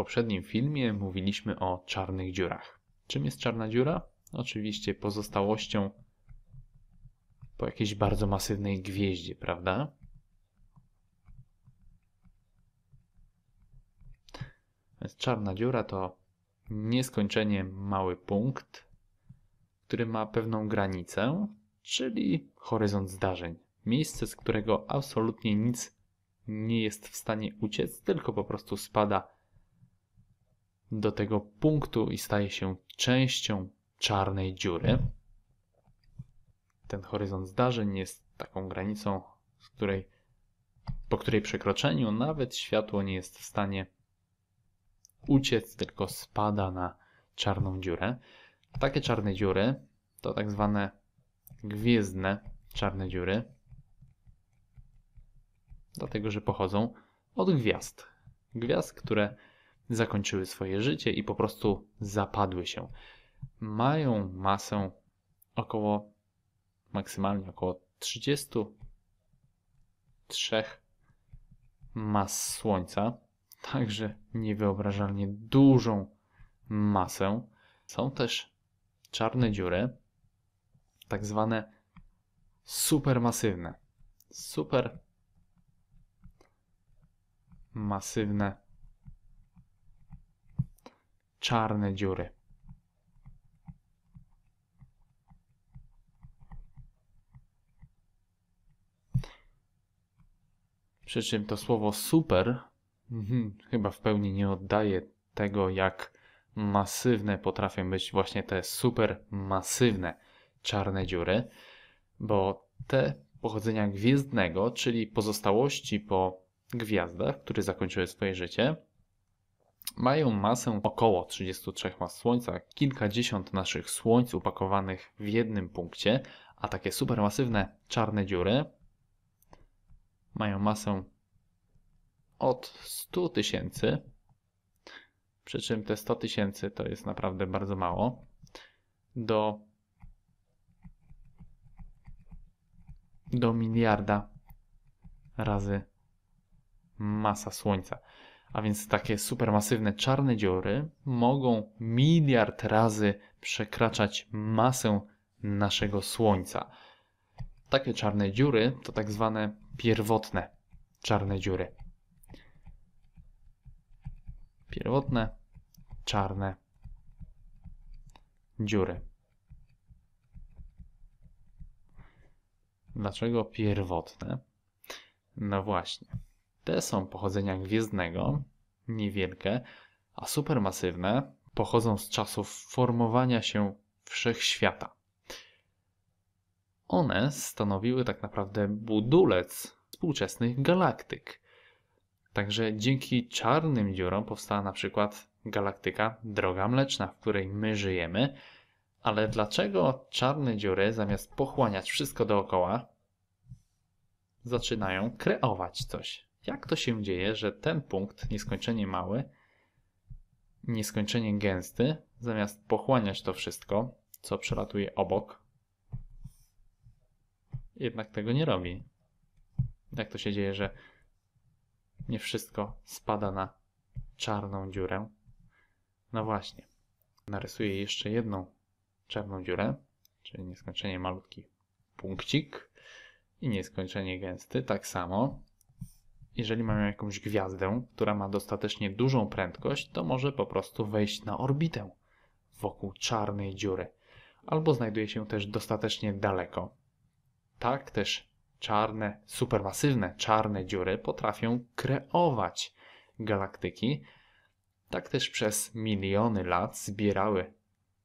poprzednim filmie mówiliśmy o czarnych dziurach. Czym jest czarna dziura? Oczywiście pozostałością po jakiejś bardzo masywnej gwieździe, prawda? Więc czarna dziura to nieskończenie mały punkt, który ma pewną granicę, czyli horyzont zdarzeń. Miejsce, z którego absolutnie nic nie jest w stanie uciec, tylko po prostu spada do tego punktu i staje się częścią czarnej dziury. Ten horyzont zdarzeń jest taką granicą, której, po której przekroczeniu nawet światło nie jest w stanie uciec, tylko spada na czarną dziurę. Takie czarne dziury to tak zwane gwiezdne czarne dziury, dlatego że pochodzą od gwiazd. Gwiazd, które zakończyły swoje życie i po prostu zapadły się. Mają masę około maksymalnie około 33 mas Słońca, także niewyobrażalnie dużą masę. Są też czarne dziury, tak zwane supermasywne. Super masywne czarne dziury. Przy czym to słowo super mhm, chyba w pełni nie oddaje tego, jak masywne potrafią być właśnie te super masywne czarne dziury, bo te pochodzenia gwiezdnego, czyli pozostałości po gwiazdach, które zakończyły swoje życie, mają masę około 33 mas Słońca, kilkadziesiąt naszych Słońc upakowanych w jednym punkcie, a takie supermasywne czarne dziury mają masę od 100 tysięcy, przy czym te 100 tysięcy to jest naprawdę bardzo mało, do, do miliarda razy masa Słońca a więc takie supermasywne czarne dziury, mogą miliard razy przekraczać masę naszego Słońca. Takie czarne dziury to tak zwane pierwotne czarne dziury. Pierwotne czarne dziury. Dlaczego pierwotne? No właśnie te są pochodzenia gwiezdnego, niewielkie, a supermasywne pochodzą z czasów formowania się wszechświata. One stanowiły tak naprawdę budulec współczesnych galaktyk. Także dzięki czarnym dziurom powstała na przykład galaktyka Droga Mleczna, w której my żyjemy. Ale dlaczego czarne dziury, zamiast pochłaniać wszystko dookoła, zaczynają kreować coś? Jak to się dzieje, że ten punkt nieskończenie mały, nieskończenie gęsty, zamiast pochłaniać to wszystko, co przelatuje obok, jednak tego nie robi? Jak to się dzieje, że nie wszystko spada na czarną dziurę? No właśnie, narysuję jeszcze jedną czarną dziurę, czyli nieskończenie malutki punkcik i nieskończenie gęsty, tak samo jeżeli mamy jakąś gwiazdę, która ma dostatecznie dużą prędkość, to może po prostu wejść na orbitę wokół czarnej dziury, albo znajduje się też dostatecznie daleko. Tak też czarne, supermasywne czarne dziury potrafią kreować galaktyki. Tak też przez miliony lat zbierały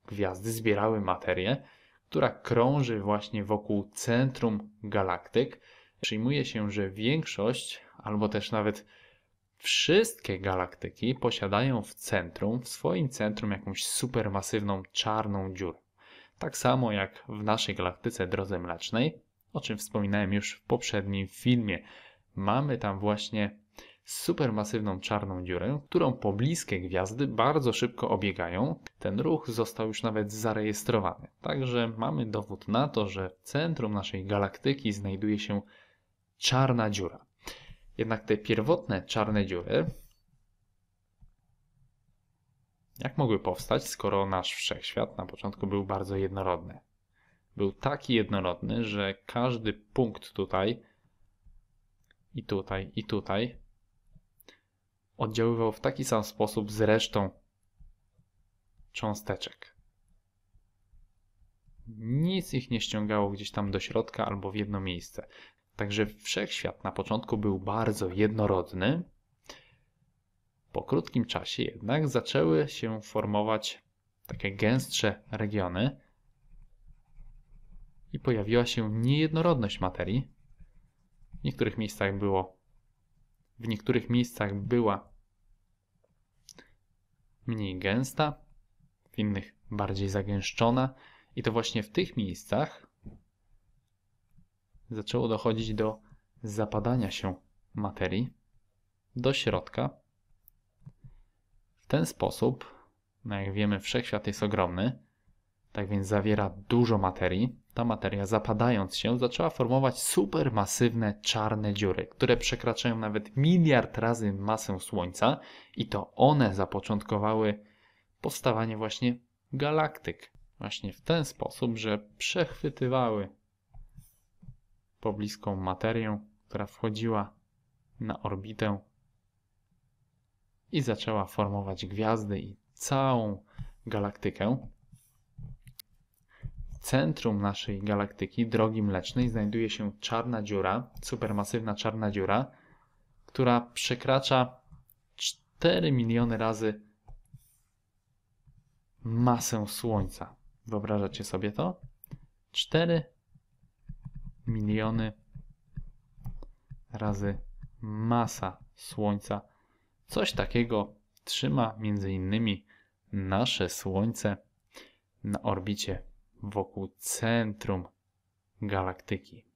gwiazdy, zbierały materię, która krąży właśnie wokół centrum galaktyk. Przyjmuje się, że większość albo też nawet wszystkie galaktyki posiadają w centrum, w swoim centrum jakąś supermasywną czarną dziurę. Tak samo jak w naszej galaktyce Drodze Mlecznej, o czym wspominałem już w poprzednim filmie. Mamy tam właśnie supermasywną czarną dziurę, którą pobliskie gwiazdy bardzo szybko obiegają. Ten ruch został już nawet zarejestrowany. Także mamy dowód na to, że w centrum naszej galaktyki znajduje się czarna dziura. Jednak te pierwotne czarne dziury, jak mogły powstać, skoro nasz wszechświat na początku był bardzo jednorodny? Był taki jednorodny, że każdy punkt tutaj i tutaj i tutaj oddziaływał w taki sam sposób z resztą cząsteczek. Nic ich nie ściągało gdzieś tam do środka albo w jedno miejsce. Także wszechświat na początku był bardzo jednorodny. Po krótkim czasie jednak zaczęły się formować takie gęstsze regiony i pojawiła się niejednorodność materii. W niektórych miejscach było, w niektórych miejscach była mniej gęsta, w innych bardziej zagęszczona, i to właśnie w tych miejscach zaczęło dochodzić do zapadania się materii do środka. W ten sposób, no jak wiemy, wszechświat jest ogromny, tak więc zawiera dużo materii. Ta materia, zapadając się, zaczęła formować supermasywne czarne dziury, które przekraczają nawet miliard razy masę Słońca, i to one zapoczątkowały powstawanie właśnie galaktyk. Właśnie w ten sposób, że przechwytywały pobliską materię, która wchodziła na orbitę i zaczęła formować gwiazdy i całą galaktykę. W centrum naszej galaktyki, drogi mlecznej, znajduje się czarna dziura, supermasywna czarna dziura, która przekracza 4 miliony razy masę Słońca. Wyobrażacie sobie to? 4 miliony razy masa Słońca. Coś takiego trzyma między innymi nasze Słońce na orbicie wokół centrum galaktyki.